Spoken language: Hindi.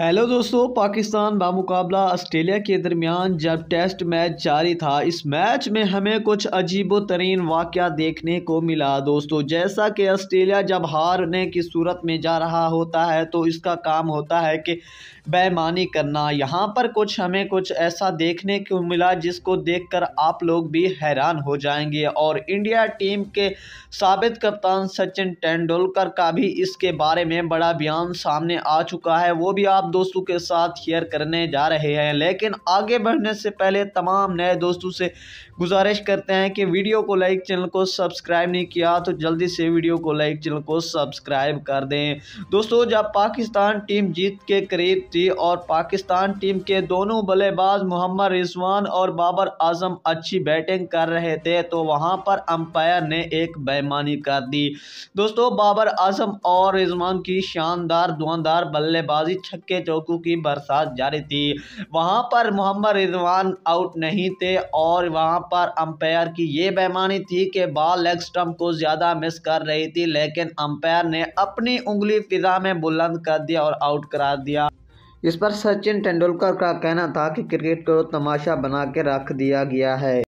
हेलो दोस्तों पाकिस्तान बामुकाबला ऑस्ट्रेलिया के दरमियान जब टेस्ट मैच जारी था इस मैच में हमें कुछ अजीब तरीन वाक़ देखने को मिला दोस्तों जैसा कि ऑस्ट्रेलिया जब हारने की सूरत में जा रहा होता है तो इसका काम होता है कि बेमानी करना यहाँ पर कुछ हमें कुछ ऐसा देखने को मिला जिसको देखकर आप लोग भी हैरान हो जाएंगे और इंडिया टीम के सबक कप्तान सचिन तेंदुलकर का भी इसके बारे में बड़ा बयान सामने आ चुका है वो भी आप दोस्तों के साथ शेयर करने जा रहे हैं लेकिन आगे बढ़ने से पहले तमाम नए दोस्तों से गुजारिश करते हैं कि वीडियो को लाइक चैनल को सब्सक्राइब नहीं किया तो जल्दी से वीडियो को लाइक चैनल को सब्सक्राइब कर दें दोस्तों जब पाकिस्तान टीम जीत के करीब थी और पाकिस्तान टीम के दोनों बल्लेबाज मोहम्मद रिजवान और बाबर आजम अच्छी बैटिंग कर रहे थे तो वहाँ पर अंपायर ने एक बेमानी कर दी दोस्तों बाबर आजम और रिजवान की शानदार दुआदार बल्लेबाजी छक्के के चौकू की बरसात जारी थी वहां पर मोहम्मद रिजवान आउट नहीं थे और वहां पर अंपायर की ये बेमानी थी कि बॉल लेग स्टम्प को ज़्यादा मिस कर रही थी लेकिन अंपायर ने अपनी उंगली फिजा में बुलंद कर दिया और आउट करा दिया इस पर सचिन तेंदुलकर का कहना था कि क्रिकेट को तमाशा बना के रख दिया गया है